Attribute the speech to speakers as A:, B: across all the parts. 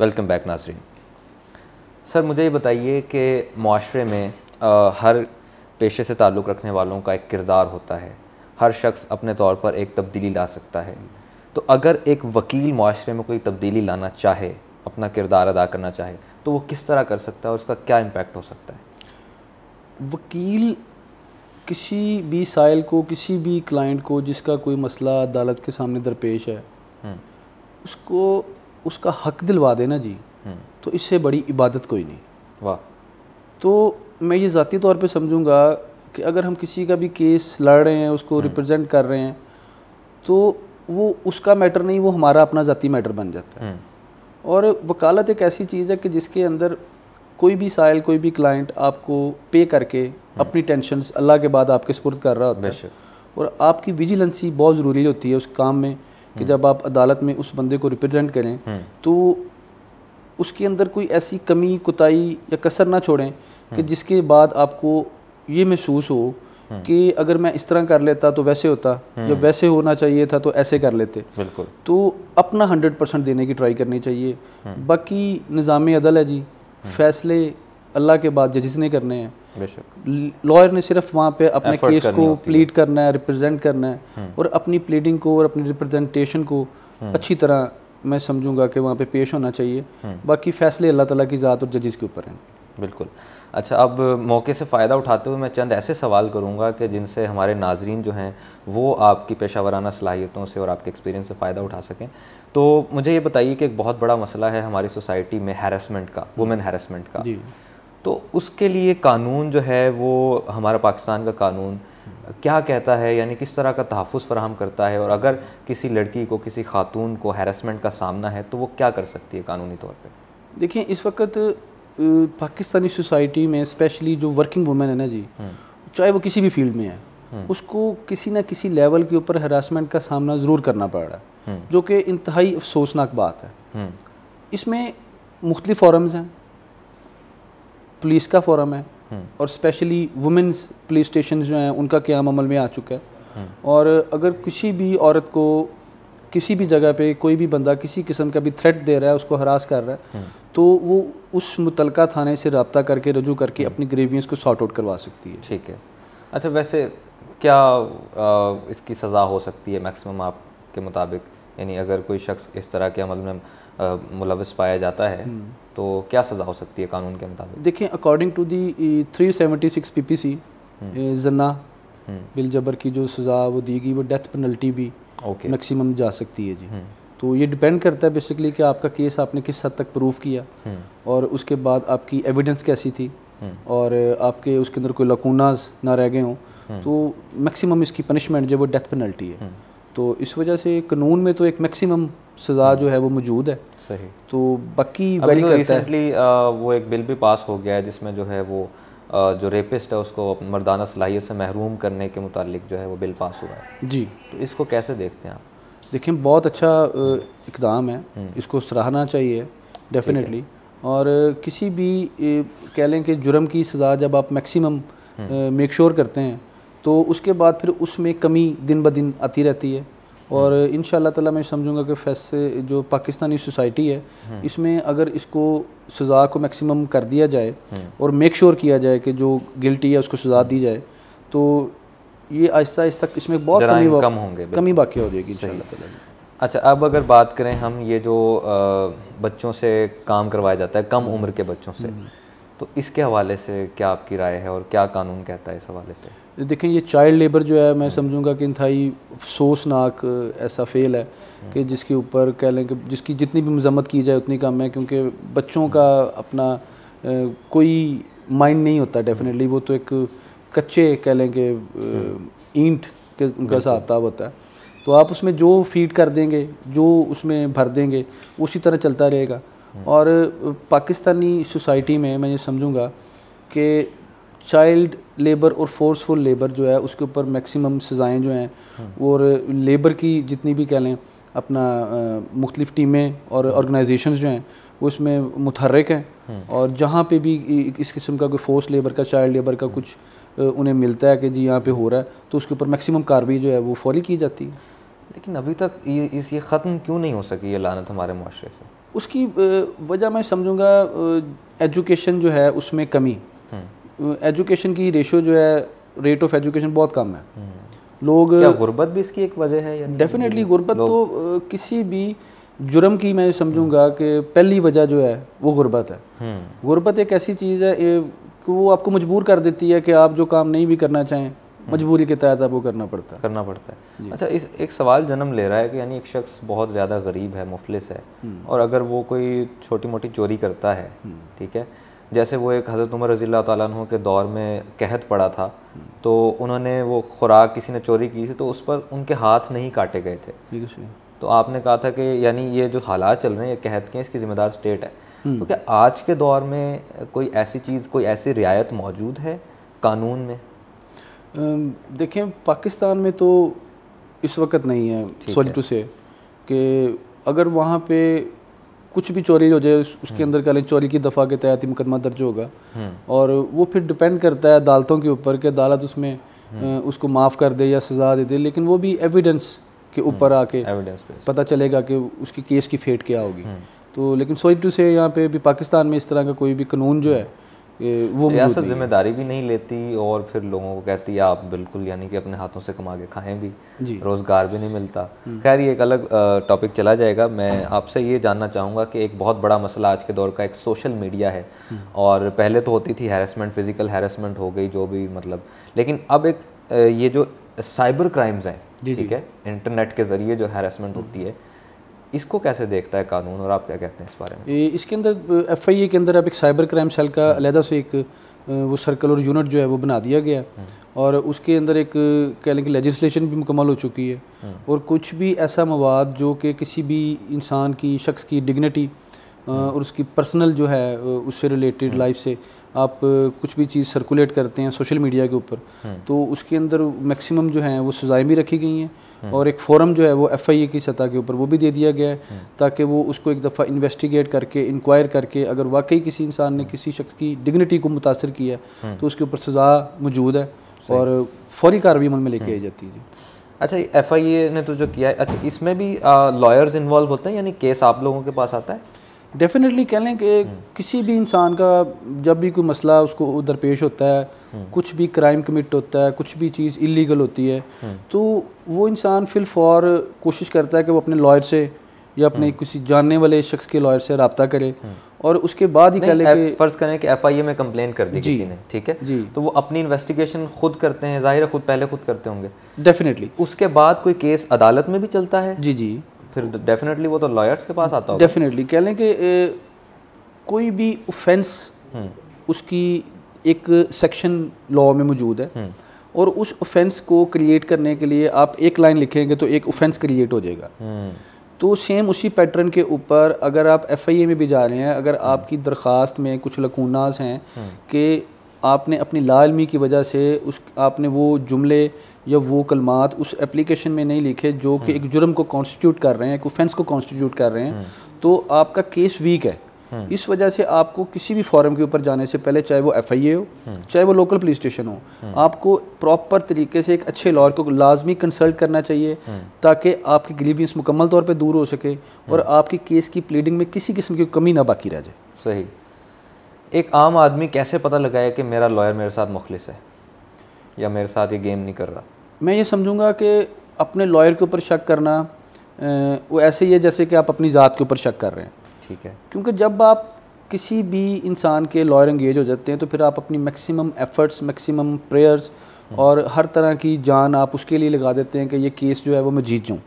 A: Welcome back नाजरीन sir मुझे ये बताइए कि माशरे में आ, हर पेशे से ताल्लुक़ रखने वालों का एक किरदार होता है हर शख्स अपने तौर पर एक तब्दीली ला सकता है तो अगर एक वकील माशरे में कोई तब्दीली लाना चाहे अपना किरदार अदा करना चाहे तो वो किस तरह कर सकता है और उसका क्या इम्पेक्ट हो सकता
B: है वकील किसी भी साइल को किसी भी क्लाइंट को जिसका कोई मसला अदालत के सामने दरपेश है हम्म। उसको उसका हक दिलवा देना जी हम्म। तो इससे बड़ी इबादत कोई नहीं वाह तो मैं ये ज़ाती तौर पे समझूंगा कि अगर हम किसी का भी केस लड़ रहे हैं उसको हम्म। रिप्रेजेंट कर रहे हैं तो वो उसका मैटर नहीं वो हमारा अपना ज़ाती मैटर बन जाता है हम्म। और वकालत एक ऐसी चीज़ है कि जिसके अंदर कोई भी साइल कोई भी क्लाइंट आपको पे करके अपनी टेंशन अल्लाह के बाद आपके सपुर्द कर रहा होता है और आपकी विजिलेंसी बहुत ज़रूरी होती है उस काम में कि जब आप अदालत में उस बंदे को रिप्रेजेंट करें हम्म। तो उसके अंदर कोई ऐसी कमी कोताही या कसर ना छोड़ें कि हम्म। जिसके बाद आपको ये महसूस हो हम्म। कि अगर मैं इस तरह कर लेता तो वैसे होता या वैसे होना चाहिए था तो ऐसे कर लेते बिल्कुल तो अपना हंड्रेड परसेंट देने की ट्राई करनी चाहिए बाकी निज़ाम अदल है जी फैसले अल्लाह के बाद जजिस ने करने हैं लॉयर ने सिर्फ वहाँ पे अपने केस को प्लीड करना है रिप्रेजेंट करना है हम्म। और अपनी प्लीडिंग को और अपनी रिप्रेजेंटेशन को हम्म। अच्छी तरह मैं समझूंगा कि वहाँ पे पेश होना चाहिए हम्म। बाकी फैसले अल्लाह ताला की ज़ात और जजेस के ऊपर हैं
A: बिल्कुल अच्छा अब मौके से फ़ायदा उठाते हुए मैं चंद ऐसे सवाल करूँगा कि जिनसे हमारे नाजरीन जो हैं वो आपकी पेशा वराना सलाहियतों से और आपके एक्सपीरियंस से फ़ायदा उठा सकें तो मुझे ये बताइए कि एक बहुत बड़ा मसला है हमारी सोसाइटी में हैरेसमेंट का वुमेन हैरेसमेंट का तो उसके लिए कानून जो है वो हमारा पाकिस्तान का कानून क्या कहता है यानी किस तरह का तहफ़ फ्राहम करता है और अगर किसी लड़की को किसी खातून को हैरसमेंट का सामना है तो वो क्या कर सकती है कानूनी तौर पर
B: देखिए इस वक्त पाकिस्तानी सोसाइटी में स्पेशली जो वर्किंग वुमेन है ना जी हम्म। चाहे वो किसी भी फील्ड में है हम्म। उसको किसी ना किसी लेवल के ऊपर हरासमेंट का सामना ज़रूर करना पड़ रहा है हम्म। जो कि इंतहाई अफसोसनाक बात है इसमें मुख्तलिफ़ फॉरम्स हैं पुलिस का फोरम है हम्म। और स्पेशली वुमेंस पुलिस स्टेशन जो हैं उनका क्याम अमल में आ चुका है हम्म। और अगर किसी भी औरत को किसी भी जगह पे कोई भी बंदा किसी किस्म का भी थ्रेट दे रहा है उसको हरास कर रहा है हम्म। तो वो उस मुतलका थाने से रबता करके रजू करके अपनी ग्रेवियंस को सॉर्ट आउट
A: करवा सकती है ठीक है अच्छा वैसे क्या आ, इसकी सज़ा हो सकती है मैक्सिमम आपके मुताबिक यानी अगर कोई शख्स इस तरह के अमल में मुलविस पाया जाता है हम्म। तो क्या सज़ा हो सकती है कानून के मुताबिक
B: देखिए according to the three seventy six P P C जन्ना हम्म। बिल जबर की जो सज़ा वो दी गई वो डेथ पेनल्टी भी ओके मैक्सिमम जा सकती है जी हम्म। तो ये डिपेंड करता है बेसिकली कि आपका केस आपने किस हद तक प्रूफ किया और उसके बाद आपकी एविडेंस कैसी थी और आपके उसके अंदर कोई लकूनाज ना रह गए हों तो मैक्सिमम इसकी पनिशमेंट जो वो डेथ पेनल्टी है तो इस वजह से कानून में तो एक मैक्सिमम सज़ा जो है वो मौजूद है सही तो बाकी वैली तो रिसेंटली
A: वो एक बिल भी पास हो गया है जिसमें जो है वो आ, जो रेपिस्ट है उसको मर्दाना सलाहियत से महरूम करने के मुतालिक जो है वो बिल पास हुआ है जी तो इसको कैसे देखते हैं आप देखिए बहुत अच्छा इकदाम है हम्म। इसको सराहना चाहिए
B: डेफिनेटली और किसी भी कह लें कि जुर्म की सज़ा जब आप मैक्सिमम मेक श्योर करते हैं तो उसके बाद फिर उसमें कमी दिन ब दिन आती रहती है और इन ताला मैं समझूंगा कि फैसले जो पाकिस्तानी सोसाइटी है हम्म। इसमें अगर इसको सज़ा को मैक्सिमम कर दिया जाए हम्म। और मेक श्योर किया जाए कि जो गिल्टी है उसको सज़ा दी जाए तो ये आहिस्ता आहिस्ता इसमें बहुत कमी कम होंगे कमी बाकी हो
A: जाएगी इन अच्छा अब अगर बात करें हम ये जो बच्चों से काम करवाया जाता है कम हम्म। उम्र के बच्चों से तो इसके हवाले से क्या आपकी राय है और क्या कानून कहता है इस हवाले से
B: देखें ये चाइल्ड लेबर जो है मैं समझूंगा कि इंतई अफसोसनाक ऐसा फेल है हम्म। कि जिसके ऊपर कह लें कि जिसकी जितनी भी मजम्मत की जाए उतनी कम है क्योंकि बच्चों का अपना कोई माइंड नहीं होता डेफिनेटली वो तो एक कच्चे कह लें कि हम्म। ईंट के उनका हिसाब होता है तो आप उसमें जो फीड कर देंगे जो उसमें भर देंगे उसी तरह चलता रहेगा हाँ। और पाकिस्तानी सोसाइटी में मैं ये समझूंगा कि चाइल्ड लेबर और फोर्सफुल लेबर जो है उसके ऊपर मैक्सिमम सज़ाएँ जो हैं हाँ। और लेबर की जितनी भी कह लें अपना मुख्तलिफ टीमें और हाँ। ऑर्गेनाइजेशन जो हैं वो इसमें मुतहरक हैं और जहाँ पे भी इस किस्म का कोई फोर्स लेबर का चाइल्ड लेबर का कुछ उन्हें मिलता है कि जी यहाँ पे हो रहा है तो उसके ऊपर मैक्सिमम कार्रवाई जो है वो फौरी की जाती है
A: लेकिन अभी तक ये इस ये ख़त्म क्यों नहीं हो सकी ये लानत हमारे माशरे से
B: उसकी वजह मैं समझूंगा एजुकेशन जो है उसमें कमी हम्म। एजुकेशन की रेशो जो है रेट ऑफ एजुकेशन बहुत कम है हम्म। लोग गुरबत
A: भी इसकी एक वजह
B: है डेफिनेटली गुरबत तो किसी भी जुर्म की मैं समझूंगा हम्म। कि पहली वजह जो है वो गुर्बत है गुरबत एक ऐसी चीज़ है कि वो आपको मजबूर कर देती है कि आप जो काम नहीं भी करना चाहें मजबूरी के तहत आपको करना पड़ता है करना पड़ता
A: है अच्छा इस एक सवाल जन्म ले रहा है कि यानी एक शख्स बहुत ज़्यादा गरीब है मुफलिस है हम्म। और अगर वो कोई छोटी मोटी चोरी करता है हम्म। ठीक है जैसे वो एक हज़रत उमर रज़ी तु के दौर में कहत पड़ा था हम्म। तो उन्होंने वो खुराक किसी ने चोरी की थी तो उस पर उनके हाथ नहीं काटे गए थे तो आपने कहा था कि यानी ये जो हालात चल रहे हैं ये कहत के इसकी ज़िम्मेदार स्टेट है तो क्या आज के दौर में कोई ऐसी चीज़ कोई ऐसी रियायत मौजूद है कानून में देखें पाकिस्तान में तो इस वक्त नहीं
B: है सॉरी टू से कि अगर वहाँ पे कुछ भी चोरी हो जाए उसके हम्म। अंदर कह लें चोरी की दफ़ा के तहत ही मुकदमा दर्ज होगा हम्म। और वो फिर डिपेंड करता है अदालतों के ऊपर कि अदालत उसमें हम्म। उसको माफ़ कर दे या सज़ा दे दे लेकिन वो भी एविडेंस के ऊपर आके पता चलेगा कि उसकी केस की फेट क्या होगी तो लेकिन सॉरी टू से यहाँ पे भी पाकिस्तान में इस तरह का कोई भी कानून जो है वो रियासत जिम्मेदारी
A: भी नहीं लेती और फिर लोगों को कहती है आप बिल्कुल यानी कि अपने हाथों से कमा के खाएं भी रोज़गार भी नहीं मिलता हम्म। खैर ये एक अलग टॉपिक चला जाएगा मैं आपसे ये जानना चाहूँगा कि एक बहुत बड़ा मसला आज के दौर का एक सोशल मीडिया है हम्म। और पहले तो होती थी हेरसमेंट फिज़िकल हैरेसमेंट हो गई जो भी मतलब लेकिन अब एक ये जो साइबर क्राइम्स हैं ठीक है इंटरनेट के ज़रिए जो हैरेसमेंट होती है इसको कैसे देखता है कानून और आप क्या कहते हैं इस बारे में
B: इसके अंदर एफ आई ए के अंदर अब एक साइबर क्राइम सेल का हम्म। अलहदा से एक वो सर्कल और यूनिट जो है वो बना दिया गया हम्म। और उसके अंदर एक कह लें कि लेजिस्लेशन भी मुकम्मल हो चुकी है हम्म। और कुछ भी ऐसा मवाद जो कि किसी भी इंसान की शख्स की डिग्निटी और उसकी पर्सनल जो है उससे रिलेटेड लाइफ हम्म। से आप कुछ भी चीज़ सर्कुलेट करते हैं सोशल मीडिया के ऊपर हम्म। तो उसके अंदर मैक्सिमम जो है वो सज़ाएँ भी रखी गई हैं हम्म। और एक फोरम जो है वो एफ की सतह के ऊपर वो भी दे दिया गया है ताकि वो उसको एक दफ़ा इन्वेस्टिगेट करके इंक्वायर करके अगर वाकई किसी इंसान ने किसी शख्स की डिग्निटी को मुतासर किया तो उसके ऊपर सज़ा मौजूद है और फौरी कार्रवाई अमल में लेके आई जाती
A: है अच्छा एफ ने तो जो किया है अच्छा इसमें भी लॉयर्स इन्वॉल्व होते हैं यानी केस आप लोगों के पास आता है डेफिनेटली
B: कह लें कि हम्म। किसी भी इंसान का जब भी कोई मसला उसको दरपेश होता है हम्म। कुछ भी क्राइम कमिट होता है कुछ भी चीज़ इलीगल होती है हम्म। तो वो इंसान फिल फॉर कोशिश करता है कि वो अपने लॉयर से या अपने किसी जानने वाले शख्स के लॉयर से रबता करे और उसके बाद ही कह लें कि
A: फ़र्ज़ करें कि एफ आई ए में कम्प्लेन कर दी किसी ने ठीक है जी तो वो अपनी इन्वेस्टिगेशन खुद करते हैं ज़ाहिर है खुद पहले खुद करते होंगे डेफिनेटली उसके बाद कोई केस अदालत में भी चलता है जी जी फिर डेफिनेटली वो तो लॉयर्स के पास आता होगा डेफिनेटली कह लें कि
B: कोई भी ऑफेंस हम्म। उसकी एक सेक्शन लॉ में मौजूद है हम्म। और उस ऑफेंस को क्रिएट करने के लिए आप एक लाइन लिखेंगे तो एक ऑफेंस क्रिएट हो जाएगा हम्म। तो सेम उसी पैटर्न के ऊपर अगर आप एफ आई ए में भी जा रहे हैं अगर आपकी दरख्वास्त में कुछ लकूनाज हैं कि आपने अपनी लालमी की वजह से उस आपने वो जुमले या वो कलमात उस एप्लीकेशन में नहीं लिखे जो कि हम्म। एक जुर्म को कॉन्स्टिट्यूट कर रहे हैं एक ऑफेंस को कॉन्स्टिट्यूट कर रहे हैं हम्म। तो आपका केस वीक है हम्म। इस वजह से आपको किसी भी फॉरम के ऊपर जाने से पहले चाहे वो एफ आई ए हो चाहे वो लोकल पुलिस स्टेशन हो आपको प्रॉपर तरीके से एक अच्छे लॉयर को लाजमी कंसल्ट करना चाहिए ताकि आपकी ग्रीवियंस मुकम्मल तौर पर दूर हो सके और आपके केस की प्लीडिंग में किसी किस्म की कमी ना बाकी
A: रह जाए सही एक आम आदमी कैसे पता लगाए कि मेरा लॉयर मेरे साथ मुखलिस है या मेरे साथ ये गेम नहीं कर रहा
B: मैं ये समझूंगा कि अपने लॉयर के ऊपर शक करना वो ऐसे ही है जैसे कि आप अपनी ज़ात के ऊपर शक कर रहे हैं ठीक है क्योंकि जब आप किसी भी इंसान के लॉयर इंगेज हो जाते हैं तो फिर आप अपनी मैक्सिमम एफ़र्ट्स मैक्सिमम प्रेयर्स और हर तरह की जान आप उसके लिए लगा देते हैं कि ये केस जो है वो मैं जीत जाऊँ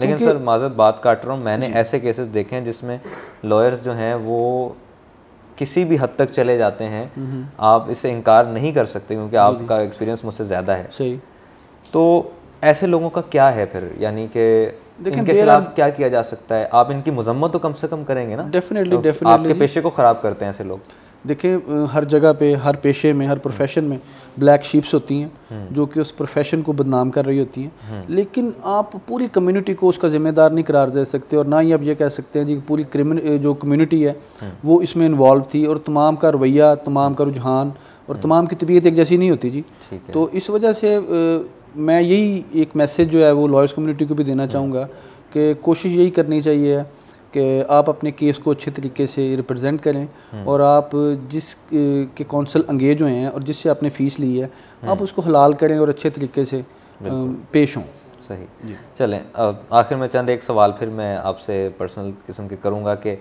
A: लेकिन सर माजत बात काट रहा हूँ मैंने ऐसे केसेस देखे हैं जिसमें लॉयर्स जो हैं वो किसी भी हद तक चले जाते हैं हम्म। आप इसे इनकार नहीं कर सकते क्योंकि आपका एक्सपीरियंस मुझसे ज़्यादा है सही तो ऐसे लोगों का क्या है फिर यानी कि इनके खिलाफ क्या किया जा सकता है आप इनकी मजम्मत तो कम से कम करेंगे ना डेफिनेटली डेफिनेटली आपके पेशे को ख़राब करते हैं ऐसे लोग
B: देखें हर जगह पे हर पेशे में हर प्रोफेशन में ब्लैक शीप्स होती हैं हम्म। जो कि उस प्रोफेशन को बदनाम कर रही होती हैं हम्म। लेकिन आप पूरी कम्युनिटी को उसका ज़िम्मेदार नहीं करार दे सकते और ना ही आप ये कह सकते हैं जी पूरी क्रिमिन जो कम्युनिटी है हम्म। वो इसमें इन्वॉल्व थी और तमाम का रवैया तमाम का रुझान और तमाम की तबीयत एक जैसी नहीं होती जी तो इस वजह से मैं यही एक मैसेज जो है वो लॉयर्स कम्युनिटी को भी देना चाहूँगा कि कोशिश यही करनी चाहिए कि आप अपने केस को अच्छे तरीके से रिप्रेजेंट करें हम्म। और आप जिस के कौंसल अंगेज हुए हैं और जिससे आपने फ़ीस ली है हम्म। आप उसको हलाल करें और अच्छे तरीके से पेश हों
A: सही चलें अब आखिर में चंद एक सवाल फिर मैं आपसे पर्सनल किस्म के करूँगा कि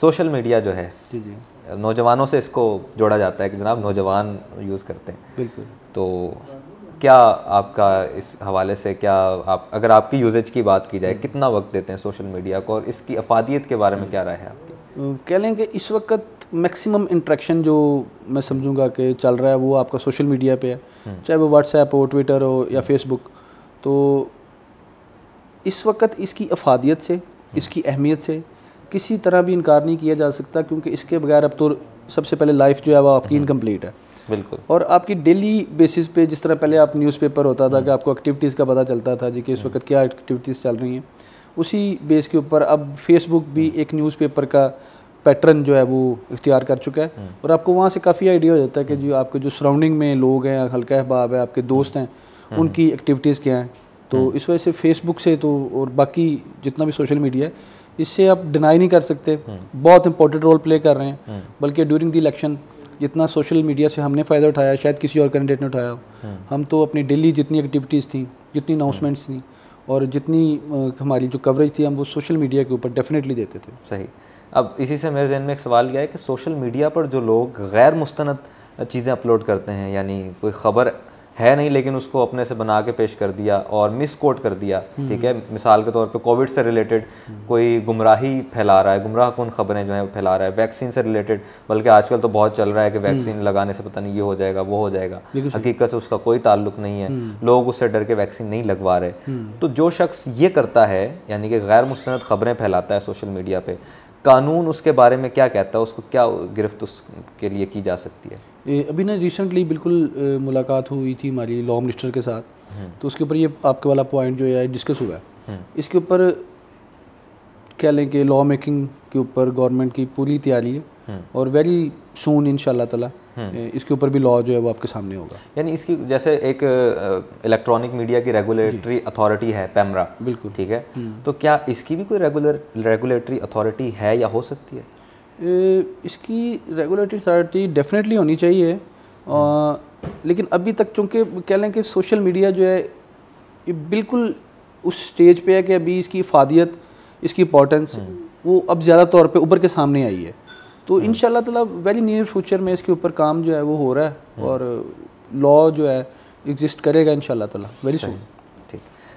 A: सोशल मीडिया जो है जी जी नौजवानों से इसको जोड़ा जाता है कि जनाब नौजवान यूज़ करते हैं बिल्कुल तो क्या आपका इस हवाले से क्या आप अगर आपकी यूजेज की बात की जाए हम्म। कितना वक्त देते हैं सोशल मीडिया को और इसकी अफादियत के बारे में हम्म। क्या राय है आपकी
B: हम्म, कह लें कि इस वक्त मैक्सिमम इंट्रैक्शन जो मैं समझूंगा कि चल रहा है वो आपका सोशल मीडिया पे है चाहे वो व्हाट्सएप हो ट्विटर हो या फेसबुक तो इस वक्त इसकी अफादियत से इसकी अहमियत से किसी तरह भी इनकार नहीं किया जा सकता क्योंकि इसके बगैर अब तो सबसे पहले लाइफ जो है वो आपकी इनकम्प्लीट है बिल्कुल और आपकी डेली बेसिस पे जिस तरह पहले आप न्यूज़पेपर होता था कि आपको एक्टिविटीज़ का पता चलता था जी कि इस वक्त क्या एक्टिविटीज़ चल रही हैं उसी बेस के ऊपर अब फेसबुक भी हम्म। एक न्यूज़पेपर का पैटर्न जो है वो इख्तियार कर चुका है हम्म। और आपको वहाँ से काफ़ी आइडिया हो जाता है कि हम्म। जो आपके जो सराउंडिंग में लोग हैं हल्का अहबाब है आपके दोस्त हैं उनकी एक्टिविटीज़ क्या हैं तो इस वजह से फेसबुक से तो और बाकी जितना भी सोशल मीडिया है इससे आप डिनाई नहीं कर सकते बहुत इंपॉर्टेंट रोल प्ले कर रहे हैं बल्कि ड्यूरिंग द इलेक्शन जितना सोशल मीडिया से हमने फ़ायदा उठाया शायद किसी और कैंडिडेट ने उठाया हो हम्म। हम तो अपनी डेली जितनी एक्टिविटीज़ थी जितनी अनाउंसमेंट्स हम्म। थी और
A: जितनी हमारी जो कवरेज थी हम वो सोशल मीडिया के ऊपर डेफिनेटली देते थे सही अब इसी से मेरे जहन में एक सवाल गया है कि सोशल मीडिया पर जो लोग गैर मुस्ंद चीज़ें अपलोड करते हैं यानी कोई ख़बर है नहीं लेकिन उसको अपने से बना के पेश कर दिया और मिस कोट कर दिया हम्म। ठीक है मिसाल के तौर पे कोविड से रिलेटेड हम्म। कोई गुमराही फैला रहा है गुमराह कौन खबरें जो है फैला रहा है वैक्सीन से रिलेटेड बल्कि आजकल तो बहुत चल रहा है कि वैक्सीन हम्म। लगाने से पता नहीं ये हो जाएगा वो हो जाएगा हकीकत से उसका कोई ताल्लुक नहीं है लोग उससे डर के वैक्सीन नहीं लगवा रहे तो जो शख्स ये करता है यानी कि गैर मुस्ंद खबरें फैलाता है सोशल मीडिया पर कानून उसके बारे में क्या कहता है उसको क्या गिरफ्त उसके लिए की जा सकती
B: है अभी ना रिसेंटली बिल्कुल मुलाकात हुई थी हमारी लॉ मिनिस्टर के साथ हम्म। तो उसके ऊपर ये आपके वाला पॉइंट जो है डिस्कस हुआ है हम्म। इसके ऊपर कह लें कि लॉ मेकिंग के ऊपर गवर्नमेंट की पूरी तैयारी है हम्म। और वेरी सून इन तला हम्म। इसके ऊपर भी लॉ जो है वो आपके सामने होगा
A: यानी इसकी जैसे एक इलेक्ट्रॉनिक मीडिया की रेगुलेटरी अथॉरिटी है पैमरा बिल्कुल ठीक है हम्म। तो क्या इसकी भी कोई रेगुलर रेगुलेटरी अथॉरिटी है या हो सकती है
B: इसकी रेगुलेटरी अथॉरिटी डेफिनेटली होनी चाहिए आ, लेकिन अभी तक चूँकि कह लें कि सोशल मीडिया जो है ये बिल्कुल उस स्टेज पे है कि अभी इसकी फादियत इसकी इम्पोर्टेंस हम्म। वो अब ज़्यादा तौर पे ऊपर के सामने आई है तो इन तला वेरी नियर फ्यूचर में इसके ऊपर काम जो है वो हो रहा है हाँ। और लॉ जो है एग्जिस्ट
A: करेगा इन तला वेरी सुन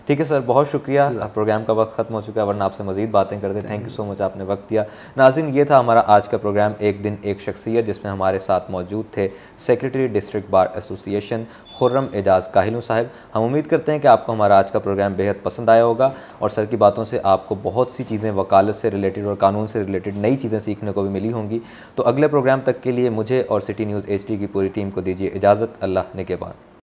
A: ठीक है सर बहुत शुक्रिया प्रोग्राम का वक्त खत्म हो चुका है वरना आपसे मजीद बातें करते थैंक यू सो मच आपने वक्त दिया नाजिन ये था हमारा आज का प्रोग्राम एक दिन एक शख्सियत जिसमें हमारे साथ मौजूद थे secretary district bar association Khurram Ejaz काहिलू साहब हम उम्मीद करते हैं कि आपको हमारा आज का प्रोग्राम बेहद पसंद आया होगा और सर की बातों से आपको बहुत सी चीज़ें वकालत से रिलेटेड और कानून से रिलेटेड नई चीज़ें सीखने को भी मिली होंगी तो अगले प्रोग्राम तक के लिए मुझे और सिटी न्यूज़ एच की पूरी टीम को दीजिए इजाज़त अल्लाह ने के बाद